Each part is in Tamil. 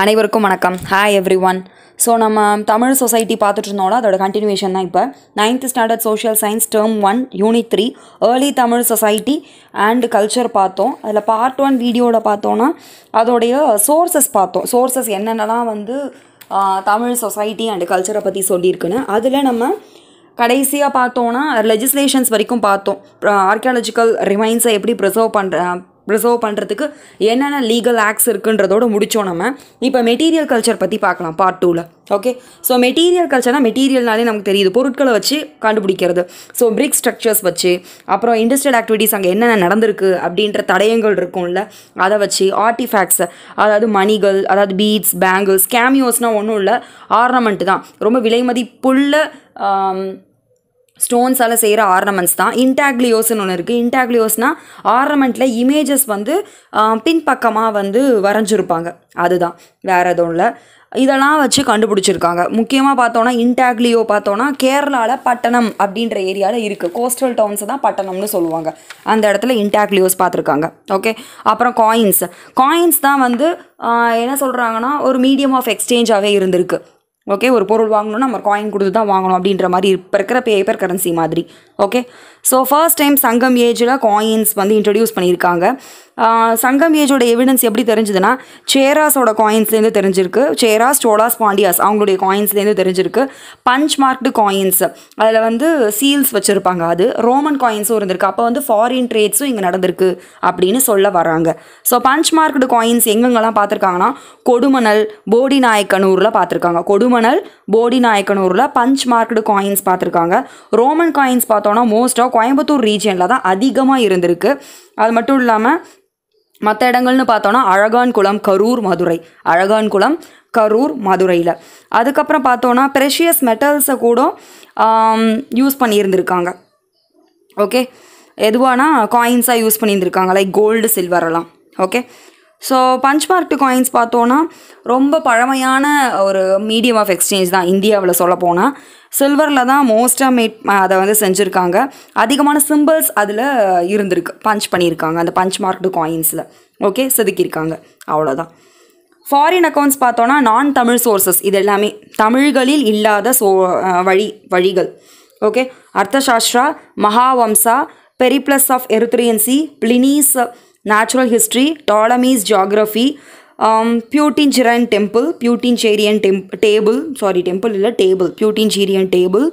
அனைவருக்கும் வணக்கம் ஹாய் எவ்ரி ஒன் ஸோ நம்ம தமிழ் சொசைட்டி பார்த்துட்டு அதோட கண்டினியூஷன் தான் இப்போ ninth standard social science term one unit three early Tamil society and culture பார்த்தோம் அதில் பார்ட் ஒன் வீடியோவில் பார்த்தோன்னா அதோடைய சோர்சஸ் பார்த்தோம் சோர்சஸ் என்னென்னலாம் வந்து தமிழ் சொசைட்டி அண்டு கல்ச்சரை பற்றி சொல்லியிருக்குன்னு அதில் நம்ம கடைசியாக பார்த்தோன்னா லெஜிஸ்லேஷன்ஸ் வரைக்கும் பார்த்தோம் ஆர்கியாலஜிக்கல் ரிமைன்ஸை எப்படி ப்ரிசர்வ் பண்ணுற ப்ரிசர்வ் பண்ணுறதுக்கு என்னென்ன லீகல் ஆக்ட்ஸ் இருக்குன்றதோட முடித்தோம் நம்ம இப்போ மெட்டீரியல் கல்ச்சர் பற்றி பார்க்கலாம் பார்ட் டூவில் ஓகே ஸோ மெட்டீரியல் கல்ச்சர்னால் மெட்டீரியல்னாலே நமக்கு தெரியுது பொருட்களை வச்சு கண்டுபிடிக்கிறது ஸோ பிரிக் ஸ்ட்ரக்சர்ஸ் வச்சு அப்புறம் இண்டஸ்ட்ரியல் ஆக்டிவிட்டீஸ் அங்கே என்னென்ன நடந்திருக்கு அப்படின்ற தடயங்கள் இருக்கும்ல அதை வச்சு ஆர்டிஃபேக்ட்ஸ் அதாவது மணிகள் அதாவது பீட்ஸ் பேங்கிள்ஸ் கேமியோஸ்னால் ஒன்றும் இல்லை ஆர்னமெண்ட்டு தான் ரொம்ப விலைமதிப்புள்ள ஸ்டோன்ஸால் செய்கிற ஆர்னமெண்ட்ஸ் தான் இன்டாக்லியோஸ்னு ஒன்று இருக்குது இன்டாக்லியோஸ்னால் ஆர்னமெண்ட்டில் இமேஜஸ் வந்து பின்பக்கமாக வந்து வரைஞ்சிருப்பாங்க அதுதான் வேறு எதுவும் இல்லை இதெல்லாம் வச்சு கண்டுபிடிச்சிருக்காங்க முக்கியமாக பார்த்தோன்னா இன்டாக்லியோ பார்த்தோன்னா கேரளாவில் பட்டணம் அப்படின்ற ஏரியாவில் இருக்குது கோஸ்டல் டவுன்ஸை தான் பட்டணம்னு சொல்லுவாங்க அந்த இடத்துல இன்டாக்லியோஸ் பார்த்துருக்காங்க ஓகே அப்புறம் காயின்ஸ் காயின்ஸ் தான் வந்து என்ன சொல்கிறாங்கன்னா ஒரு மீடியம் ஆஃப் எக்ஸ்சேஞ்சாகவே இருந்திருக்கு ஓகே ஒரு பொருள் வாங்கணும்னா நம்ம காயின் கொடுத்து தான் வாங்கணும் அப்படின்ற மாதிரி இப்போ இருக்கிற பேப்பர் கரன்சி மாதிரி okay so first time Sangam ஏஜில் காயின்ஸ் வந்து இன்ட்ரடியூஸ் பண்ணியிருக்காங்க சங்கம் ஏஜோட எவிடன்ஸ் எப்படி தெரிஞ்சுதுன்னா சேராஸோட காயின்ஸ்லேருந்து தெரிஞ்சிருக்கு சேராஸ் சோலாஸ் பாண்டியாஸ் அவங்களுடைய காயின்ஸ்லேருந்து தெரிஞ்சிருக்கு பஞ்ச் மார்க்டு காயின்ஸ் அதில் வந்து சீல்ஸ் வச்சுருப்பாங்க அது ரோமன் காயின்ஸும் இருந்திருக்கு அப்போ வந்து ஃபாரின் ட்ரேட்ஸும் இங்கே நடந்திருக்கு அப்படின்னு சொல்ல வராங்க ஸோ பஞ்ச் மார்க்டு காயின்ஸ் எங்கெங்கெல்லாம் பார்த்துருக்காங்கன்னா கொடுமணல் போடி நாயக்கனூரில் பார்த்துருக்காங்க கொடுமணல் போடி நாயக்கனூரில் பஞ்ச் மார்க்டு காயின்ஸ் பார்த்துருக்காங்க ரோமன் காயின்ஸ் பார்த்தோம் பார்த்தோன்னா மோஸ்ட்டாக கோயம்புத்தூர் ரீஜனில் தான் அதிகமாக இருந்திருக்கு அது மட்டும் இல்லாமல் மற்ற இடங்கள்னு பார்த்தோன்னா அழகான்குளம் கரூர் மதுரை அழகான்குளம் கரூர் மதுரையில் அதுக்கப்புறம் பார்த்தோன்னா ப்ரெஷியஸ் மெட்டல்ஸை கூட யூஸ் பண்ணியிருந்திருக்காங்க ஓகே எதுவானா காயின்ஸாக யூஸ் பண்ணியிருந்திருக்காங்க லைக் கோல்டு சில்வரெல்லாம் okay so punch marked coins பார்த்தோன்னா ரொம்ப பழமையான ஒரு மீடியம் ஆஃப் எக்ஸ்சேஞ்ச் தான் இந்தியாவில் சொல்ல போனால் சில்வரில் தான் மோஸ்ட்டாக மேட் அதை வந்து செஞ்சுருக்காங்க அதிகமான சிம்பிள்ஸ் அதில் இருந்திருக்கு பஞ்ச் பண்ணியிருக்காங்க அந்த பஞ்ச் மார்க்டு காயின்ஸில் ஓகே செதுக்கியிருக்காங்க அவ்வளோதான் ஃபாரின் அக்கௌண்ட்ஸ் பார்த்தோன்னா நான் தமிழ் சோர்சஸ் இது எல்லாமே தமிழ்களில் இல்லாத சோ வழி வழிகள் okay Arthashastra Mahavamsa Periplus of Erythraean Sea Pliny's natural history Ptolemy's geography Peutingerian temple Peutingerian டெம் டேபிள் சாரி டெம்பிள் இல்லை table Peutingerian table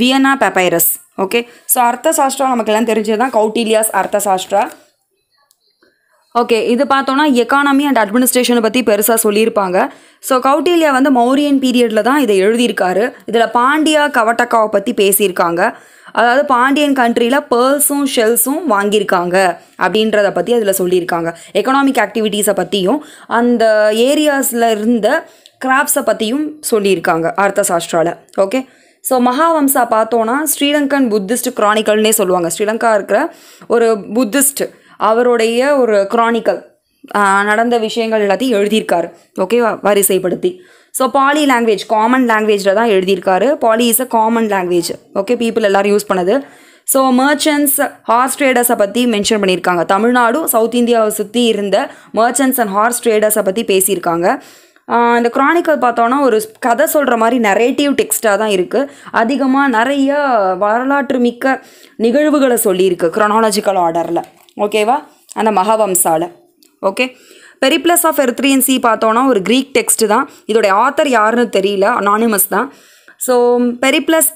Vienna papyrus okay so Arthashastra நமக்கெல்லாம் தெரிஞ்சது தான் கௌட்டிலியாஸ் அர்த்த சாஸ்ட்ரா ஓகே இது பார்த்தோன்னா எக்கானமி அண்ட் அட்மினிஸ்ட்ரேஷனை பற்றி பெருசாக சொல்லியிருப்பாங்க ஸோ கௌட்டில்யா வந்து மௌரியன் பீரியடில் தான் இதை எழுதியிருக்காரு இதில் பாண்டியா கவட்டக்காவை பற்றி பேசியிருக்காங்க அதாவது பாண்டியன் கண்ட்ரியில் பேர்ஸும் ஷெல்ஸும் வாங்கியிருக்காங்க அப்படின்றத பற்றி அதில் சொல்லியிருக்காங்க எக்கனாமிக் ஆக்டிவிட்டீஸை பற்றியும் அந்த ஏரியாஸில் இருந்த கிராப்ஸை பற்றியும் சொல்லியிருக்காங்க அர்த்த சாஸ்திராவில் ஓகே ஸோ மகாவம்சா பார்த்தோன்னா ஸ்ரீலங்கன் புத்திஸ்ட் குரானிக்கல்னே சொல்லுவாங்க ஸ்ரீலங்கா இருக்கிற ஒரு புத்திஸ்ட் அவருடைய ஒரு க்ரானிக்கல் நடந்த விஷயங்கள் எல்லாத்தையும் எழுதியிருக்காரு ஓகே வரிசைப்படுத்தி ஸோ பாலி லாங்குவேஜ் காமன் லாங்குவேஜில் தான் எழுதியிருக்காரு Pali is a common language okay people எல்லோரும் யூஸ் பண்ணுது ஸோ மர்ச்சன்ட்ஸ் ஹார்ஸ் ட்ரேடர்ஸை பற்றி மென்ஷன் பண்ணியிருக்காங்க தமிழ்நாடு சவுத் இந்தியாவை சுற்றி இருந்த மர்ச்சன்ட்ஸ் அண்ட் ஹார்ஸ் ட்ரேடர்ஸை பற்றி பேசியிருக்காங்க இந்த குரானிக்கல் பார்த்தோன்னா ஒரு கதை சொல்கிற மாதிரி நரேட்டிவ் டெக்ஸ்ட்டாக தான் இருக்குது அதிகமாக நிறைய வரலாற்று மிக்க நிகழ்வுகளை சொல்லியிருக்கு குரோனாலஜிக்கல் ஆர்டரில் ஓகேவா அந்த மகாவம்சாவில் ஓகே பெரிப்ளஸ் ஆஃப் சி பார்த்தோன்னா ஒரு க்ரீக் டெக்ஸ்ட் தான் இதோடைய ஆத்தர் யாருன்னு தெரியல அனானிமஸ் தான் ஸோ பெரிப்ளஸ்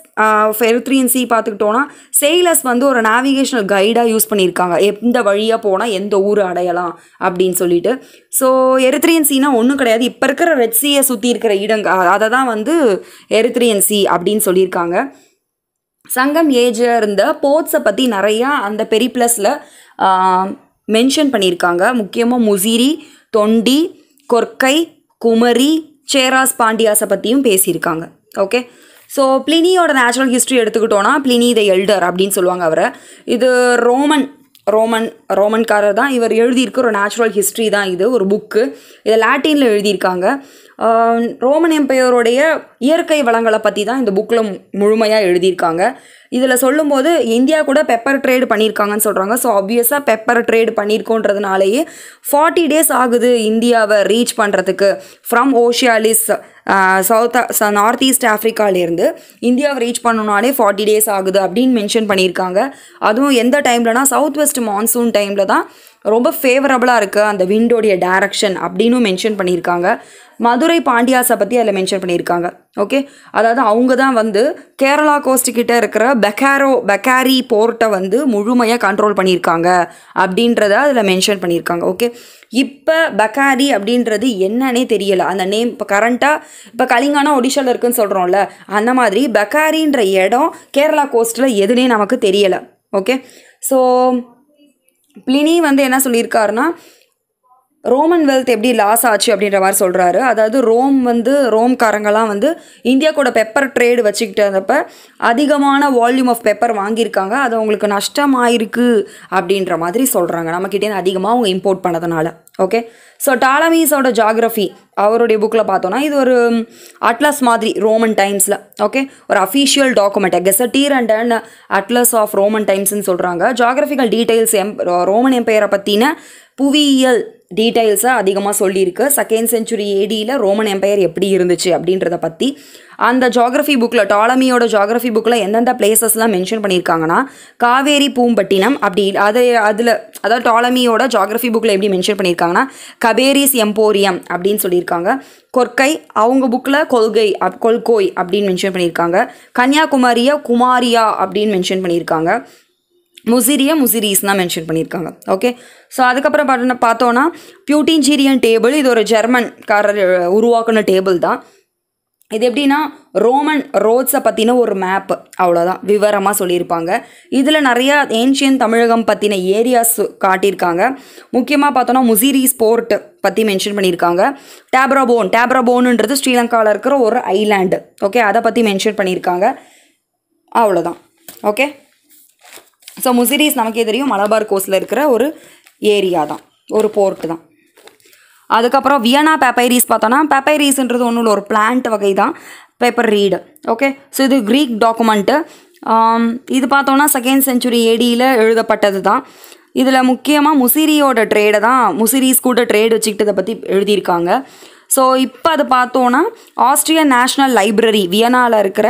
சி பார்த்துக்கிட்டோன்னா சேலஸ் வந்து ஒரு நேவிகேஷனல் கைடாக யூஸ் பண்ணியிருக்காங்க எந்த வழியாக போனால் எந்த ஊர் அடையலாம் அப்படின்னு சொல்லிட்டு ஸோ எரித்ரியன்சினா ஒன்றும் கிடையாது இப்போ இருக்கிற ரெட்சியை சுற்றி இருக்கிற இடங்க அதை தான் வந்து எரித்ரியன்சி அப்படின்னு சொல்லியிருக்காங்க சங்கம் ஏஜாக இருந்த போர்ட்ஸை பற்றி நிறையா அந்த பெரிப்ளஸில் மென்ஷன் பண்ணியிருக்காங்க முக்கியமாக முசிறி தொண்டி கொர்க்கை குமரி சேராஸ் பாண்டியாஸை பற்றியும் பேசியிருக்காங்க ஓகே ஸோ பிளினியோட நேச்சுரல் ஹிஸ்ட்ரி எடுத்துக்கிட்டோன்னா பிளினி த எல்டர் அப்படின்னு சொல்லுவாங்க அவரை இது ரோமன் ரோமன் ரோமன்காரர் தான் இவர் எழுதியிருக்க ஒரு நேச்சுரல் ஹிஸ்ட்ரி தான் இது ஒரு புக்கு இதை லாட்டினில் எழுதியிருக்காங்க ரோமன் எம்பையருடைய இயற்கை வளங்களை பற்றி தான் இந்த புக்கில் முழுமையாக எழுதியிருக்காங்க இதில் சொல்லும்போது இந்தியா கூட பெப்பர் ட்ரேடு பண்ணியிருக்காங்கன்னு சொல்கிறாங்க ஸோ ஆப்வியஸாக பெப்பர் ட்ரேடு பண்ணியிருக்கோன்றதுனாலேயே ஃபார்ட்டி டேஸ் ஆகுது இந்தியாவை ரீச் பண்ணுறதுக்கு from Ocelis south north east ஆஃப்ரிக்காவிலேருந்து இந்தியாவை ரீச் பண்ணணுனாலே ஃபார்ட்டி டேஸ் ஆகுது அப்படின்னு மென்ஷன் பண்ணியிருக்காங்க அதுவும் எந்த டைம்லனா சவுத் வெஸ்ட் மான்சூன் டைமில் தான் ரொம்ப ஃபேவரபுளாக இருக்குது அந்த விண்டோடைய டேரக்ஷன் அப்படின்னு மென்ஷன் பண்ணியிருக்காங்க மதுரை பாண்டியாஸை பற்றி அதில் மென்ஷன் பண்ணியிருக்காங்க ஓகே அதாவது அவங்க தான் வந்து கேரளா கோஸ்ட்டுக்கிட்ட இருக்கிற பெக்காரோ பெக்காரி போர்ட்டை வந்து முழுமையாக கண்ட்ரோல் பண்ணியிருக்காங்க அப்படின்றத அதில் மென்ஷன் பண்ணியிருக்காங்க ஓகே இப்போ பெக்காரி அப்படின்றது என்னன்னே தெரியலை அந்த நேம் இப்போ கரண்ட்டாக இப்போ கலிங்கானா ஒடிஷாவில் இருக்குன்னு சொல்கிறோம்ல அந்த மாதிரி பெக்காரின்ற இடம் கேரளா கோஸ்ட்டில் எதுனே நமக்கு தெரியலை ஓகே ஸோ பிளினி வந்து என்ன சொல்லியிருக்காருன்னா ரோமன் வெல்த் எப்படி லாஸ் ஆச்சு அப்படின்ற மாதிரி சொல்கிறாரு அதாவது ரோம் வந்து ரோம்காரங்கெல்லாம் வந்து இந்தியா கூட பெப்பர் ட்ரேடு வச்சுக்கிட்டதப்ப அதிகமான வால்யூம் ஆஃப் பெப்பர் வாங்கியிருக்காங்க அது அவங்களுக்கு நஷ்டமாயிருக்கு அப்படின்ற மாதிரி சொல்கிறாங்க நம்மக்கிட்டேருந்து அதிகமாக அவங்க இம்போர்ட் பண்ணதுனால ஓகே ஸோ டாலமீஸோட ஜாகிரஃபி அவருடைய புக்கில் பார்த்தோன்னா இது ஒரு அட்லஸ் மாதிரி ரோமன் டைம்ஸில் ஓகே ஒரு அஃபீஷியல் டாக்குமெண்ட் டீர் and and atlas of Roman டைம்ஸ்னு சொல்கிறாங்க ஜாகிரபிக்கல் டீட்டெயில்ஸ் எம் ரோமன் எம்பையரை பற்றின புவியியல் டீட்டெயில்ஸை அதிகமாக சொல்லியிருக்கு செகண்ட் செஞ்சுரி ஏடியில் ரோமன் எம்பையர் எப்படி இருந்துச்சு அப்படின்றத பற்றி அந்த ஜாகிரஃபி புக்கில் டாலமியோட ஜாகிரஃபி புக்கில் எந்தெந்த பிளேசஸ்லாம் மென்ஷன் பண்ணியிருக்காங்கன்னா காவேரி பூம்பட்டினம் அப்படி அது அதில் அதாவது டாலமியோட ஜாகிரஃபி புக்கில் எப்படி மென்ஷன் பண்ணியிருக்காங்கன்னா கபேரிஸ் எம்போரியம் அப்படின்னு சொல்லியிருக்காங்க கொற்கை அவங்க புக்கில் கொள்கை அப் கொள்கோய் அப்படின்னு மென்ஷன் பண்ணியிருக்காங்க கன்னியாகுமரியா குமாரியா அப்படின்னு மென்ஷன் பண்ணியிருக்காங்க முசிரியா முசிரிஸ் தான் மென்ஷன் பண்ணியிருக்காங்க ஓகே ஸோ அதுக்கப்புறம் பார்த்தோன்னா பியூட்டின்ஜீரியன் டேபிள் இது ஒரு ஜெர்மன்காரர் உருவாக்குன டேபிள் தான் இது எப்படின்னா ரோமன் ரோட்ஸை பற்றின ஒரு மேப் அவ்வளோதான் விவரமாக சொல்லியிருப்பாங்க இதில் நிறையா ஏன்ஷியன் தமிழகம் பற்றின ஏரியாஸ் காட்டியிருக்காங்க முக்கியமாக பார்த்தோன்னா முசிரி ஸ்போர்ட் பற்றி மென்ஷன் பண்ணியிருக்காங்க டேப்ராபோன் டேப்ராபோனுன்றது ஸ்ரீலங்காவில் இருக்கிற ஒரு ஐலாண்டு ஓகே அதை பற்றி மென்ஷன் பண்ணியிருக்காங்க அவ்வளோதான் ஓகே ஸோ முசிரிஸ் நமக்கே தெரியும் மலபார் கோஸில் இருக்கிற ஒரு ஏரியா தான் ஒரு போர்ட்டு தான் அதுக்கப்புறம் வியனா பேப்பைரிஸ் பார்த்தோன்னா பேப்பைரீஸ்ன்றது ஒன்றும் ஒரு பிளான்ட் வகை தான் பேப்பர் ரீடு ஓகே ஸோ இது க்ரீக் டாக்குமெண்ட்டு இது பார்த்தோன்னா செகண்ட் செஞ்சுரி ஏடியில் எழுதப்பட்டது தான் இதில் முக்கியமாக முசிரியோட ட்ரேடை தான் முசிரிஸ் கூட ட்ரேட் வச்சுக்கிட்டதை பற்றி எழுதியிருக்காங்க ஸோ இப்போ அது பார்த்தோன்னா ஆஸ்ட்ரியன் நேஷ்னல் லைப்ரரி வியனாவில் இருக்கிற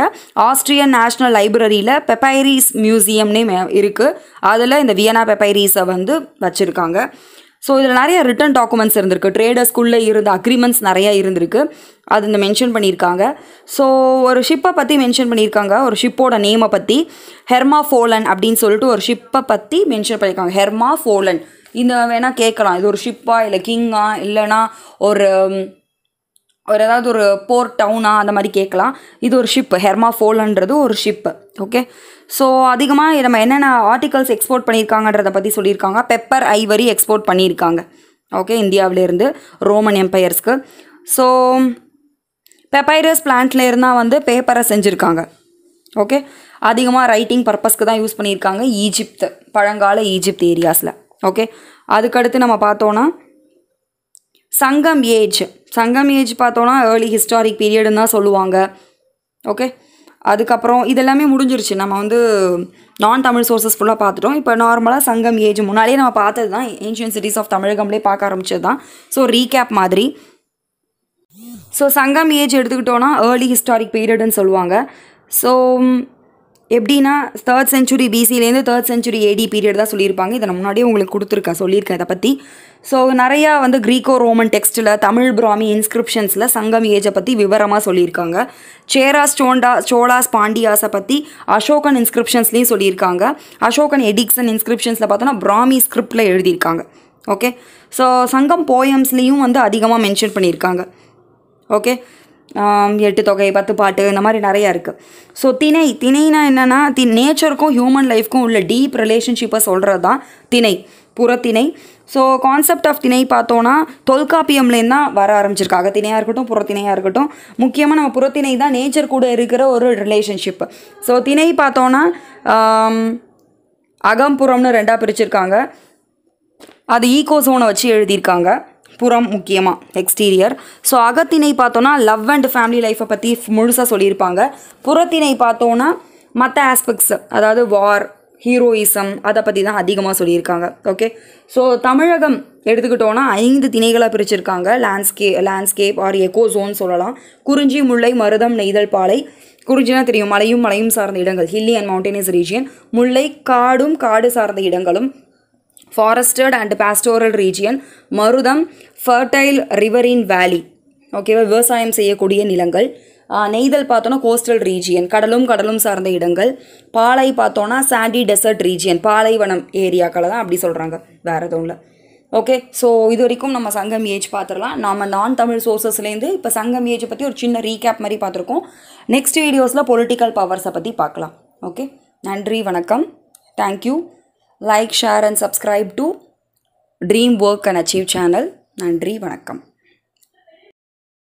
ஆஸ்ட்ரியன் நேஷ்னல் லைப்ரரியில் பெப்பைரிஸ் மியூசியம்னே இருக்குது அதில் இந்த வியனா பெப்பைரிஸை வந்து வச்சுருக்காங்க ஸோ இதில் நிறைய ரிட்டன் டாக்குமெண்ட்ஸ் இருந்திருக்கு ட்ரேடர்ஸ்குள்ளே இருந்த அக்ரிமெண்ட்ஸ் நிறையா இருந்திருக்கு அது இந்த மென்ஷன் பண்ணியிருக்காங்க ஸோ ஒரு ஷிப்பை பற்றி மென்ஷன் பண்ணியிருக்காங்க ஒரு ஷிப்போட நேமை பற்றி ஹெர்மா ஃபோலன் அப்படின்னு சொல்லிட்டு ஒரு ஷிப்பை பற்றி மென்ஷன் பண்ணியிருக்காங்க ஹெர்மா ஃபோலன் இந்த வேணால் கேட்கலாம் இது ஒரு ஷிப்பா இல்லை கிங்கா இல்லைனா ஒரு ஒரு ஏதாவது ஒரு போர் டவுனாக அந்த மாதிரி கேட்கலாம் இது ஒரு ஷிப்பு ஹெர்மா ஃபோல்ன்றது ஒரு ஷிப்பு ஓகே ஸோ அதிகமாக நம்ம என்னென்ன ஆர்டிகல்ஸ் எக்ஸ்போர்ட் பண்ணியிருக்காங்கன்றதை பற்றி சொல்லியிருக்காங்க பெப்பர் ஐவரி எக்ஸ்போர்ட் பண்ணியிருக்காங்க ஓகே இந்தியாவிலேருந்து ரோமன் எம்பையர்ஸ்க்கு ஸோ பெப்பைரஸ் பிளான்ட்ல இருந்தால் வந்து பேப்பரை செஞ்சுருக்காங்க ஓகே அதிகமாக ரைட்டிங் பர்பஸ்க்கு தான் யூஸ் பண்ணியிருக்காங்க ஈஜிப்த் பழங்கால ஈஜிப்த் ஏரியாஸில் ஓகே அதுக்கடுத்து நம்ம பார்த்தோன்னா சங்கம் ஏஜ் சங்கம் ஏஜ் பார்த்தோன்னா ஏர்லி ஹிஸ்டாரிக் பீரியடுன்னு தான் சொல்லுவாங்க ஓகே அதுக்கப்புறம் இதெல்லாமே முடிஞ்சிருச்சு நம்ம வந்து நான் தமிழ் சோர்ஸஸ் ஃபுல்லாக பார்த்துட்டோம் இப்போ நார்மலாக சங்கம் ஏஜ் முன்னாடியே நம்ம பார்த்தது தான் ஏன்ஷியன் சிட்டிஸ் ஆஃப் தமிழகம்லேயே பார்க்க ஆரம்பிச்சது தான் ஸோ ரீகேப் மாதிரி ஸோ சங்கம் ஏஜ் எடுத்துக்கிட்டோன்னா ஏர்லி ஹிஸ்டாரிக் பீரியடுன்னு சொல்லுவாங்க ஸோ எப்படின்னா தேர்ட் செஞ்சுரி பிசிலேருந்து தேர்ட் செஞ்சுரி ஏடி பீரியட் தான் சொல்லியிருப்பாங்க இதை முன்னாடியே உங்களுக்கு கொடுத்துருக்கேன் சொல்லியிருக்கேன் இதை பற்றி ஸோ நிறையா வந்து க்ரீக்கோ ரோமன் டெக்ஸ்ட்டில் தமிழ் பிராமி இன்ஸ்கிரிப்ஷன்ஸில் சங்கம் ஏஜை பற்றி விவரமாக சொல்லியிருக்காங்க சேராஸ் சோண்டா சோலாஸ் பாண்டியாஸை பற்றி அசோகன் இன்ஸ்கிரிப்ஷன்ஸ்லேயும் சொல்லியிருக்காங்க அசோகன் எடிக்சன் இன்ஸ்கிரிப்ஷன்ஸில் பார்த்தோன்னா பிராமி ஸ்கிரிப்டில் எழுதியிருக்காங்க ஓகே ஸோ சங்கம் போயம்ஸ்லேயும் வந்து அதிகமாக மென்ஷன் பண்ணியிருக்காங்க ஓகே எட்டு தொகை பத்து பாட்டு இந்த மாதிரி நிறையா இருக்குது ஸோ திணை திணைனா என்னென்னா தி நேச்சருக்கும் ஹியூமன் லைஃப்க்கும் உள்ள டீப் ரிலேஷன்ஷிப்பை சொல்கிறது தான் திணை புறத்திணை ஸோ கான்செப்ட் ஆஃப் திணை பார்த்தோன்னா தொல்காப்பியம்லேருந்து தான் வர ஆரம்பிச்சிருக்காங்க திணையாக இருக்கட்டும் புறத்திணையாக இருக்கட்டும் முக்கியமாக நம்ம புறத்திணை தான் நேச்சர் கூட இருக்கிற ஒரு ரிலேஷன்ஷிப் ஸோ திணை பார்த்தோன்னா அகம்புறம்னு ரெண்டாக பிரிச்சிருக்காங்க அது ஈகோசோனை வச்சு எழுதியிருக்காங்க புறம் முக்கியமாக எக்ஸ்டீரியர் ஸோ அகத்தினை பார்த்தோன்னா லவ் அண்ட் ஃபேமிலி லைஃப்பை பற்றி முழுசாக சொல்லியிருப்பாங்க புறத்தினை பார்த்தோன்னா மற்ற ஆஸ்பெக்ட்ஸ் அதாவது வார் ஹீரோயிசம் அதை பற்றி தான் அதிகமாக சொல்லியிருக்காங்க ஓகே ஸோ தமிழகம் எடுத்துக்கிட்டோன்னா ஐந்து திணைகளாக பிரிச்சிருக்காங்க லேண்ட்ஸ்கே லேண்ட்ஸ்கேப் ஆர் எக்கோ ஜோன் சொல்லலாம் குறிஞ்சி முல்லை மருதம் நெய்தல் பாலை குறிஞ்சினா தெரியும் மலையும் மலையும் சார்ந்த இடங்கள் ஹில்லி அண்ட் மவுண்டனியஸ் ரீஜியன் முல்லை காடும் காடு சார்ந்த இடங்களும் ஃபாரஸ்டட் அண்ட் பாஸ்டோரல் ரீஜியன் மருதம் ஃபர்டைல் ரிவரின் வேலி ஓகேவா விவசாயம் செய்யக்கூடிய நிலங்கள் நெய்தல் பார்த்தோன்னா கோஸ்டல் ரீஜியன் கடலும் கடலும் சார்ந்த இடங்கள் பாலை பார்த்தோன்னா சாண்டி டெசர்ட் ரீஜியன் பாலைவனம் ஏரியாக்களை தான் அப்படி சொல்கிறாங்க வேறு எதுவும் இல்லை ஓகே ஸோ இது வரைக்கும் நம்ம சங்கம் ஏஜ் பார்த்துடலாம் நாம் நான் தமிழ் சோர்சஸ்லேருந்து இப்போ சங்கம் ஏஜ் பற்றி ஒரு சின்ன ரீகேப் மாதிரி பார்த்துருக்கோம் நெக்ஸ்ட் வீடியோஸில் பொலிட்டிக்கல் பவர்ஸை பற்றி பார்க்கலாம் ஓகே நன்றி வணக்கம் thank you like share and subscribe to dream work and achieve channel நன்றி வணக்கம்